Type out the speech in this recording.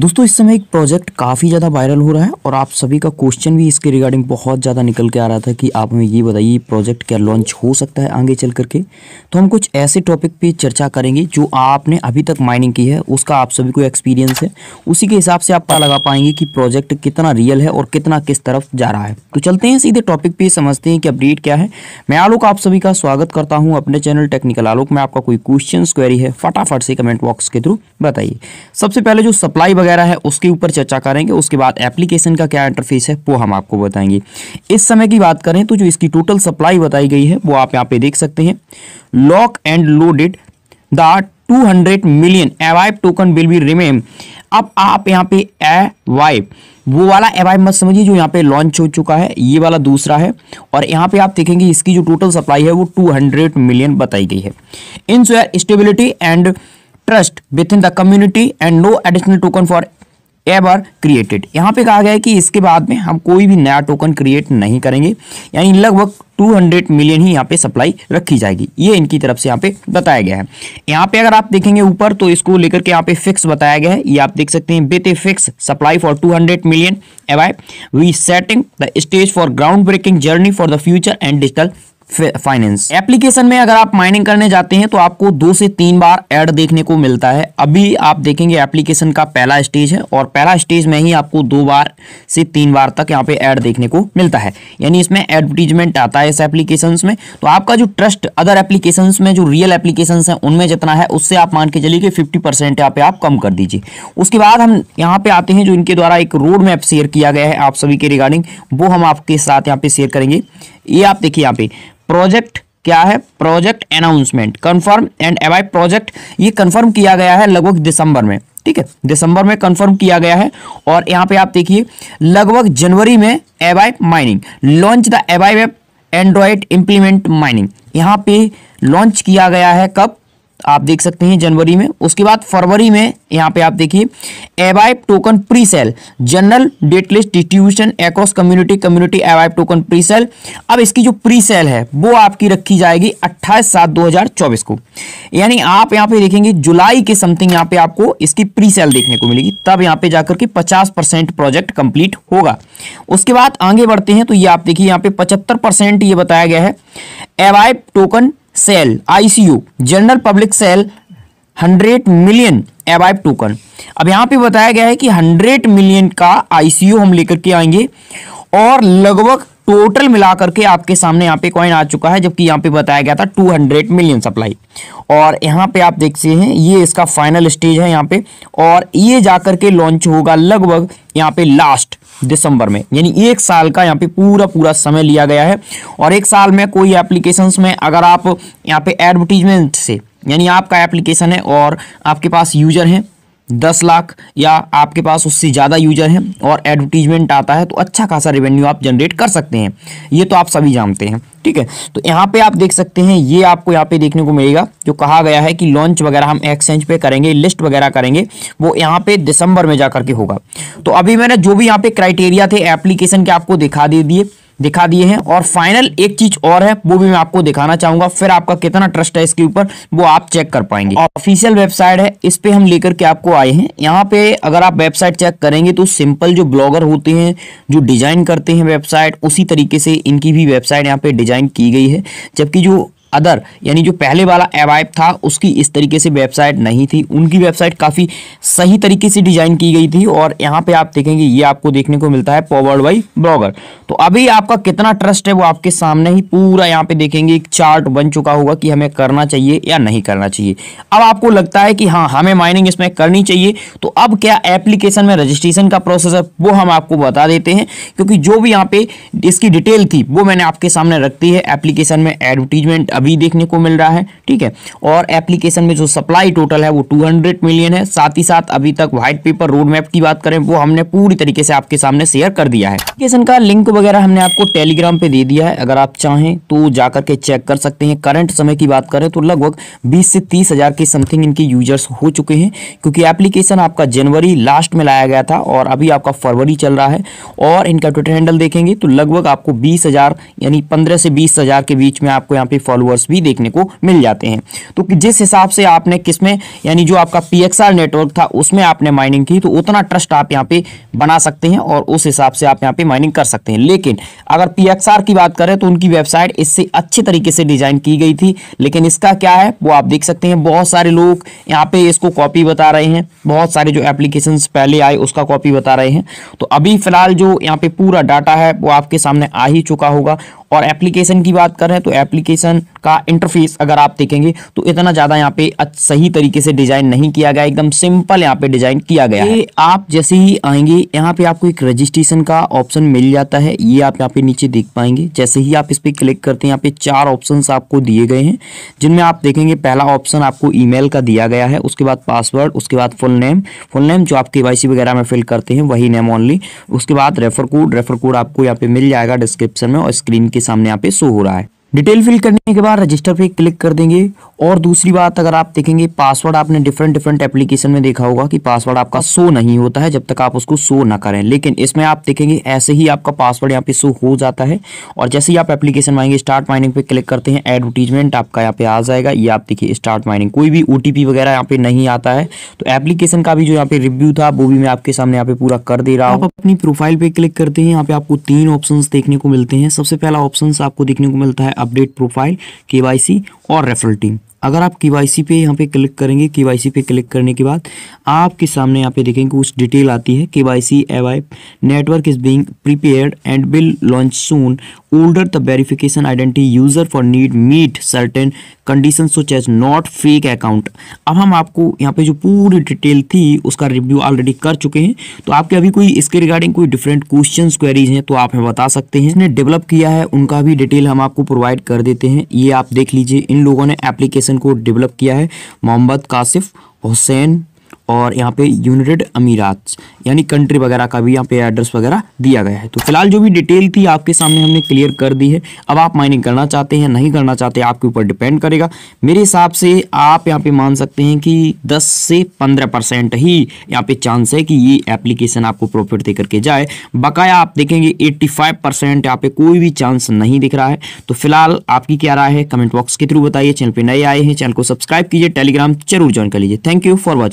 दोस्तों इस समय एक प्रोजेक्ट काफ़ी ज़्यादा वायरल हो रहा है और आप सभी का क्वेश्चन भी इसके रिगार्डिंग बहुत ज़्यादा निकल के आ रहा था कि आप हमें ये बताइए प्रोजेक्ट क्या लॉन्च हो सकता है आगे चल करके तो हम कुछ ऐसे टॉपिक पे चर्चा करेंगे जो आपने अभी तक माइनिंग की है उसका आप सभी को एक्सपीरियंस है उसी के हिसाब से आप पता लगा पाएंगे कि प्रोजेक्ट कितना रियल है और कितना किस तरफ जा रहा है तो चलते हैं सीधे टॉपिक पर समझते हैं कि अपडेट क्या है मैं आलोक आप सभी का स्वागत करता हूँ अपने चैनल टेक्निकल आलोक में आपका कोई क्वेश्चन क्वेरी है फटाफट से कमेंट बॉक्स के थ्रू बताइए सबसे पहले जो सप्लाई वगैरह है उसके ऊपर चर्चा करेंगे उसके बाद एप्लीकेशन का क्या इंटरफेस है वो हम आपको बताएंगे इस समय की बात करें तो जो इसकी टोटल सप्लाई बताई गई है वो आप यहाँ पे देख सकते हैं lock and loaded the 200 million Avive token will be रिमेम अब आप यहाँ पे एवाइप वो वाला एवाइव मत समझिए जो यहाँ पे लॉन्च हो चुका है ये वाला दूसरा है और यहाँ पे आप देखेंगे इसकी जो टोटल सप्लाई है वो 200 मिलियन बताई गई है ensure stability and trust within the community and no additional token forever created यहाँ पे कहा गया है कि इसके बाद में हम कोई भी नया टोकन क्रिएट नहीं करेंगे यानी लगभग 200 मिलियन ही यहाँ पे सप्लाई रखी जाएगी ये इनकी तरफ से यहाँ पे बताया गया है यहाँ पे अगर आप देखेंगे ऊपर तो इसको लेकर के यहाँ पे फिक्स बताया गया है ये आप देख सकते हैं बेते fix supply for 200 million Avive setting the stage for ground breaking journey for the future and digital finance application में अगर आप माइनिंग करने जाते हैं तो आपको दो से तीन बार एड देखने को मिलता है अभी आप देखेंगे एप्लीकेशन का पहला स्टेज है और पहला स्टेज में ही आपको दो बार से तीन बार तक यहाँ पे एड देखने को मिलता है यानी इसमें एडवर्टीजमेंट आता है इस एप्लीकेशन में तो आपका जो ट्रस्ट अदर एप्लीकेशन में जो रियल एप्लीकेशन है उनमें जितना है उससे आप मान के चलिए कि फिफ्टी परसेंट यहाँ पे आप कम कर दीजिए उसके बाद हम यहाँ पे आते हैं जो इनके द्वारा एक रोड मैप शेयर किया गया है आप सभी के रिगार्डिंग वो हम आपके साथ यहाँ पे शेयर करेंगे ये आप देखिए यहाँ पे प्रोजेक्ट क्या है project announcement confirm and Avive project ये कंफर्म किया गया है लगभग दिसंबर में ठीक है दिसंबर में कंफर्म किया गया है और यहाँ पे आप देखिए लगभग जनवरी में Avive mining launch the web android implement mining यहाँ पे लॉन्च किया गया है कब आप देख सकते हैं जनवरी में उसके बाद फरवरी में यहाँ पे आप देखिए Avive token pre sale general date list distribution across community community Avive token pre sale अब इसकी जो प्री सेल है वो आपकी रखी जाएगी 28 सात 2024 को यानी आप यहाँ पे देखेंगे जुलाई के समथिंग यहाँ पे आपको इसकी प्री सेल देखने को मिलेगी तब यहाँ पे जाकर के पचास प्रोजेक्ट कंप्लीट होगा उसके बाद आगे बढ़ते हैं तो ये आप देखिए यहाँ पे पचहत्तर ये बताया गया है Avive token sale ICU general public sale hundred million Avive token अब यहां पे बताया गया है कि हंड्रेड मिलियन का आईसीयू हम लेकर के आएंगे और लगभग टोटल मिलाकर के आपके सामने यहाँ पे कॉइन आ चुका है जबकि यहाँ पे बताया गया था 200 मिलियन सप्लाई और यहाँ पे आप देखते हैं ये इसका फाइनल स्टेज है यहाँ पे और ये जाकर के लॉन्च होगा लगभग यहाँ पे लास्ट दिसंबर में यानी एक साल का यहाँ पे पूरा पूरा समय लिया गया है और एक साल में कोई एप्लीकेशन में अगर आप यहाँ पे एडवर्टीजमेंट से यानी आपका एप्लीकेशन है और आपके पास यूजर हैं दस लाख या आपके पास उससे ज़्यादा यूजर हैं और एडवर्टीजमेंट आता है तो अच्छा खासा रेवेन्यू आप जनरेट कर सकते हैं ये तो आप सभी जानते हैं ठीक है तो यहाँ पे आप देख सकते हैं ये आपको यहाँ पे देखने को मिलेगा जो कहा गया है कि लॉन्च वगैरह हम एक्सचेंज पे करेंगे लिस्ट वगैरह करेंगे वो यहाँ पे दिसंबर में जा करके होगा तो अभी मैंने जो भी यहाँ पे क्राइटेरिया थे एप्लीकेशन के आपको दिखा दे दिए दिखा दिए हैं और फाइनल एक चीज और है वो भी मैं आपको दिखाना चाहूंगा फिर आपका कितना ट्रस्ट है इसके ऊपर वो आप चेक कर पाएंगे ऑफिशियल वेबसाइट है इस पे हम लेकर के आपको आए हैं यहाँ पे अगर आप वेबसाइट चेक करेंगे तो सिंपल जो ब्लॉगर होते हैं जो डिजाइन करते हैं वेबसाइट उसी तरीके से इनकी भी वेबसाइट यहाँ पे डिजाइन की गई है जबकि जो अदर यानी जो पहले वाला एवाइप था उसकी इस तरीके से वेबसाइट नहीं थी उनकी वेबसाइट काफ़ी सही तरीके से डिजाइन की गई थी और यहाँ पे आप देखेंगे ये आपको देखने को मिलता है पॉवर्ड बाई ब्लॉगर तो अभी आपका कितना ट्रस्ट है वो आपके सामने ही पूरा यहाँ पे देखेंगे एक चार्ट बन चुका होगा कि हमें करना चाहिए या नहीं करना चाहिए अब आपको लगता है कि हाँ हमें माइनिंग इसमें करनी चाहिए तो अब क्या एप्लीकेशन में रजिस्ट्रेशन का प्रोसेस है वो हम आपको बता देते हैं क्योंकि जो भी यहाँ पे इसकी डिटेल थी वो मैंने आपके सामने रखती है एप्लीकेशन में एडवर्टीजमेंट अभी देखने को मिल रहा है ठीक है और एप्लीकेशन में जो सप्लाई टोटल है वो 200 मिलियन है साथ ही साथ अभी तक व्हाइट पेपर रोड मैप की बात करें वो हमने पूरी तरीके से आपके सामने शेयर कर दिया है एप्लीकेशन का लिंक वगैरह हमने आपको टेलीग्राम पे दे दिया है अगर आप चाहें तो जाकर के चेक कर सकते हैं करंट समय की बात करें तो लगभग बीस से तीस हजार के समथिंग इनके यूजर्स हो चुके हैं क्योंकि एप्लीकेशन आपका जनवरी लास्ट में लाया गया था और अभी आपका फरवरी चल रहा है और इनका ट्विटर हैंडल देखेंगे तो लगभग आपको बीस यानी पंद्रह से बीस के बीच में आपको यहाँ पे फॉलोअर फॉलोअर्स भी देखने को मिल जाते हैं तो जिस हिसाब से आपने किसमें यानी जो आपका पी नेटवर्क था उसमें आपने माइनिंग की तो उतना ट्रस्ट आप यहाँ पे बना सकते हैं और उस हिसाब से आप यहाँ पे माइनिंग कर सकते हैं लेकिन अगर पी की बात करें तो उनकी वेबसाइट इससे अच्छे तरीके से डिजाइन की गई थी लेकिन इसका क्या है वो आप देख सकते हैं बहुत सारे लोग यहाँ पे इसको कॉपी बता रहे हैं बहुत सारे जो एप्लीकेशन पहले आए उसका कॉपी बता रहे हैं तो अभी फिलहाल जो यहाँ पे पूरा डाटा है वो आपके सामने आ ही चुका होगा और एप्लीकेशन की बात करें तो एप्लीकेशन का इंटरफेस अगर आप देखेंगे तो इतना ज़्यादा यहाँ पे सही तरीके से डिजाइन नहीं किया गया एकदम सिंपल यहाँ पे डिजाइन किया गया है आप जैसे ही आएंगे यहाँ पे आपको एक रजिस्ट्रेशन का ऑप्शन मिल जाता है ये आप यहाँ पे नीचे देख पाएंगे जैसे ही आप इस पर क्लिक करते हैं यहाँ पे चार ऑप्शन आपको दिए गए हैं जिनमें आप देखेंगे पहला ऑप्शन आपको ई का दिया गया है उसके बाद पासवर्ड उसके बाद फुल नेम फुल नेम जो आप के वगैरह में फिल करते हैं वही नेम ओनली उसके बाद रेफर कोड रेफर कोड आपको यहाँ पे मिल जाएगा डिस्क्रिप्शन में और स्क्रीन के सामने यहाँ पे शो हो रहा है डिटेल फिल करने के बाद रजिस्टर पे क्लिक कर देंगे और दूसरी बात अगर आप देखेंगे पासवर्ड आपने डिफरेंट डिफरेंट एप्लीकेशन में देखा होगा कि पासवर्ड आपका शो नहीं होता है जब तक आप उसको शो ना करें लेकिन इसमें आप देखेंगे ऐसे ही आपका पासवर्ड यहाँ पे शो हो जाता है और जैसे ही आप एप्लीकेशन माएंगे स्टार्ट माइनिंग पे क्लिक करते हैं एडवर्टीजमेंट आपका यहाँ पे आ जाएगा ये आप देखिए स्टार्ट माइनिंग कोई भी ओ वगैरह यहाँ पे नहीं आता है तो एप्लीकेशन का भी जो यहाँ पे रिव्यू था वो भी मैं आपके सामने यहाँ पे पूरा कर दे रहा हूँ आप अपनी प्रोफाइल पे क्लिक करते हैं यहाँ पे आपको तीन ऑप्शन देखने को मिलते हैं सबसे पहला ऑप्शन आपको देखने को मिलता है अपडेट प्रोफाइल केवाईसी और रेफरल टीम अगर आप के पे यहाँ पे क्लिक करेंगे के पे क्लिक करने के बाद आपके सामने यहाँ पे देखेंगे कुछ डिटेल आती है K Y C network is being prepared and will launch soon older the verification identity user for need meet certain condition so as not fake account अब हम आपको यहाँ पे जो पूरी डिटेल थी उसका रिव्यू ऑलरेडी कर चुके हैं तो आपके अभी कोई इसके रिगार्डिंग कोई डिफरेंट क्वेश्चन क्वेरीज हैं तो आप हमें बता सकते हैं इसने डेवलप किया है उनका भी डिटेल हम आपको प्रोवाइड कर देते हैं ये आप देख लीजिए इन लोगों ने एप्लीकेशन को डेवलप किया है मोहम्मद कासिफ हुसैन और यहाँ पे यूनाइटेड अमीरात यानी कंट्री वगैरह का भी यहाँ पे एड्रेस वगैरह दिया गया है तो फिलहाल जो भी डिटेल थी आपके सामने हमने क्लियर कर दी है अब आप माइनिंग करना चाहते हैं नहीं करना चाहते आपके ऊपर डिपेंड करेगा मेरे हिसाब से आप यहाँ पे मान सकते हैं कि दस से पंद्रह परसेंट ही यहाँ पे चांस है कि ये एप्लीकेशन आपको प्रॉफिट दे करके जाए बकाया आप देखेंगे एट्टी फाइव परसेंट यहाँ पे कोई भी चांस नहीं दिख रहा है तो फिलहाल आपकी क्या राय है कमेंट बॉक्स के थ्रू बताइए चैनल पर नए आए हैं चैनल को सब्सक्राइब कीजिए टेलीग्राम जरूर ज्वाइन कर लीजिए थैंक यू फॉर वॉचिंग